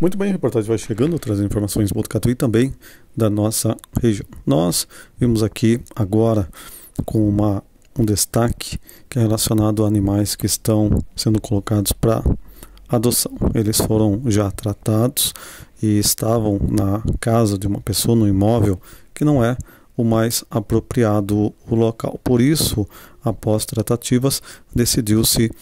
Muito bem, a reportagem vai chegando, trazendo informações do Botucatu e também da nossa região. Nós vimos aqui agora com uma, um destaque que é relacionado a animais que estão sendo colocados para adoção. Eles foram já tratados e estavam na casa de uma pessoa, no imóvel, que não é o mais apropriado o local. Por isso, após tratativas, decidiu-se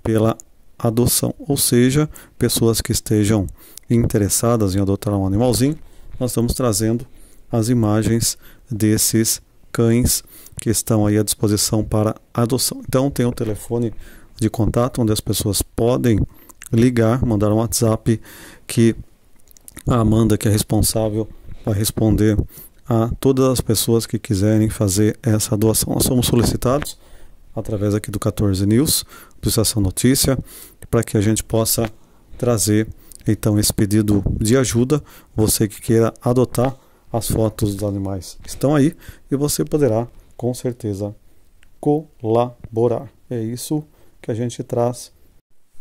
pela adoção, ou seja, pessoas que estejam interessadas em adotar um animalzinho, nós estamos trazendo as imagens desses cães que estão aí à disposição para adoção. Então tem o um telefone de contato onde as pessoas podem ligar, mandar um WhatsApp que a Amanda, que é responsável, vai responder a todas as pessoas que quiserem fazer essa doação. Nós somos solicitados através aqui do 14 News, do Estação Notícia, para que a gente possa trazer então esse pedido de ajuda. Você que queira adotar as fotos dos animais estão aí e você poderá com certeza colaborar. É isso que a gente traz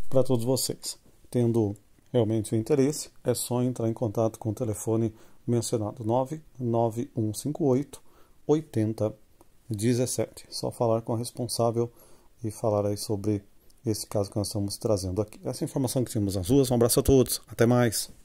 para todos vocês. Tendo realmente o interesse, é só entrar em contato com o telefone mencionado 99158 80 17. Só falar com o responsável e falar aí sobre esse caso que nós estamos trazendo aqui. Essa informação que tínhamos nas ruas. Um abraço a todos. Até mais.